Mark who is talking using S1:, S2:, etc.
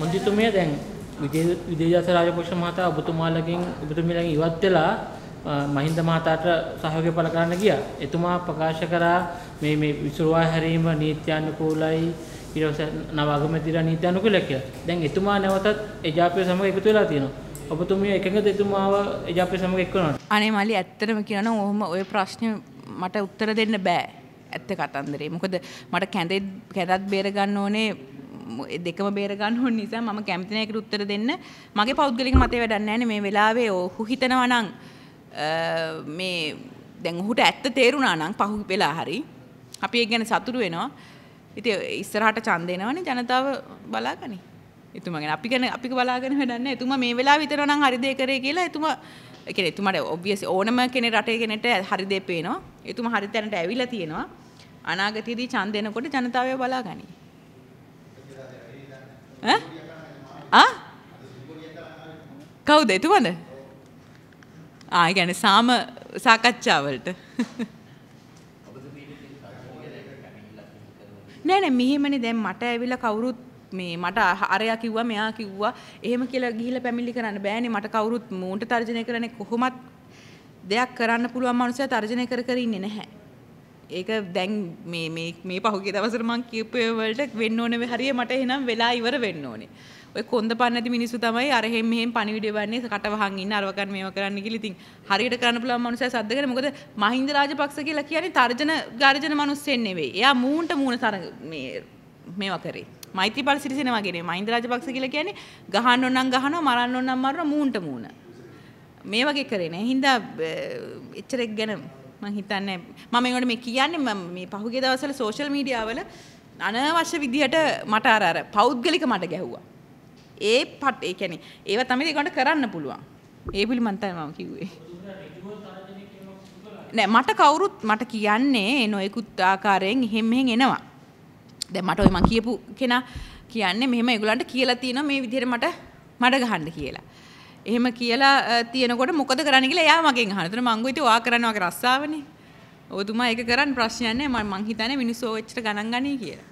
S1: මුදිතුමිය දැන් විදේජාස රාජපක්ෂ මහතා ඔබතුමාලගෙන් ඔබතුමියලගෙන් ඉවත් වෙලා මහින්ද මහතාට සහයෝගය පළ කරන්න ගියා. එතුමා ප්‍රකාශ කරා මේ මේ විසුරුවා හැරීම නීත්‍යානුකූලයි ඊට නවාගමතිලා නීත්‍යානුකූලයි කියලා. දැන් එතුමා නැවතත් එජාප්‍ය සමග එකතු වෙලා තියෙනවා. ඔබතුමිය එකඟද එතුමාව එජාප්‍ය සමග එක් වෙනවට?
S2: අනේ මල්ලි ඇත්තටම කියනවා ඔහොම ওই ප්‍රශ්නේ මට උත්තර දෙන්න බෑ. ඇත්ත කතන්දරේ. මොකද මට කැඳෙත් කැඳත් බේර ගන්න ඕනේ දෙකම බේරගන්න ඕන නිසා මම කැමති නැහැ උත්තර දෙන්න. මගේ පෞද්ගලික මතය වැඩක් නැහැ මේ වෙලාවේ ඔහු හිතනවා නම් මේ දැන් ඔහුට ඇත්ත තේරුණා නම් පහු වෙලා හරි අපි ඒ ගැන සතුටු වෙනවා. ඉතින් ඉස්සරහට ඡන්ද එනවනේ ජනතාව බලාගනි. එතුමාගෙන අපි ගැන අපි බලාගෙන වැඩක් නැහැ. එතුමා මේ වෙලාව විතර නම් හරි දේ කරේ කියලා එතුමා ඒ කියන්නේ එතුමාට ඔබ්වියස් ඕනම කෙනේ රටේ කෙනෙක්ට හරි දේ පේනවා. එතුමා හරි තැනට ඇවිල්ලා තියෙනවා. අනාගතයේදී ඡන්ද එනකොට ජනතාවය බලාගනි. කවුද එතුවද ආය ගැන සාම සාකච්ඡාවලට නෑන මෙහෙමනි දැම් මට ඇවිල කවුරුත් මේ මට අරයා කිව්වා මෙයා කිව්වා එහෙම කියලා ගිහිල පැමිලි කරන්න බෑනෙ මට කවුරුත් මූන්ට තර්ජනය කරන කොහොමත් දෙයක් කරන්න පුළුවන් මනුසය තර්ජනය කර කර ඉන්නේ නැහැ ඒක දැන් මේ පහුගේ දවසරමං කිව්පයවලට වෙන්න ඕනව හරිය මට එනම් වෙලා ඉවර වෙන්න ඕනේ ඔය කොන්ද පන්නති මිනිස්සු තමයි අරහෙම මෙහෙම පණිවිඩය වන්නේ කටවහන් ඉන්න අරවකන් මේව කරන්න කියලා ඉතින් හරියට කරන්න පුළුවන් මනුස්සය සද්දගෙන මොකද මහින්ද රාජපක්ෂ කියලා කියන්නේ තර්ජන ගර්ජන මනුස්සෙන් නෙවෙයි එයා මූන්ට මූණ තරඟ මේ මේවා කරේ මෛත්‍රීපාල සිරිසෙනවාගේ මහින්ද රාජපක්ෂ කියලා කියන්නේ ගහන්න ඕන නම් ගහනවා මරන්න ඕන නම් මරනවා මූණට මූණ මේ වගේ කරේ නෑ හින්දා එච්චරෙක් ගැන මං හිතන්න මම ඒකට මේ කියන්නේ මේ පහුගිය දවස්වල සෝෂල් මීඩියාවල අනවශ්‍ය විදිහට මට අර අර පෞද්ගලික මට ගැහුවා. ඒ පට ඒ කියන්නේ ඒව තමයි ඒකට කරන්න පුළුවන්. ඒ පිළිබඳව තමයි මම කිව්වේ. නෑ මට කවුරුත් මට කියන්නේ නොයෙකුත් ආකාරයෙන් එහෙම මෙහෙම එනවා. දැන් මට ওই මං කියපු කෙනා කියන්නේ මෙහෙම ඒගොල්ලන්ට කියලා තියෙනවා මේ විදිහට මට මඩ ගහන්න කියලා. එහෙම කියලා තියෙනකොට මොකද කරන්න කියලා එයා මගෙන් අහන. එතන මං ගිහින් ඔයා කරනවා වගේ රස්සාවනේ. ඔබතුමා ඒක කරන්න ප්‍රශ්නයක් නෑ. මම මං හිතන්නේ මිනිස්සු ඔය එච්චර ගණන් ගන්නේ කියලා.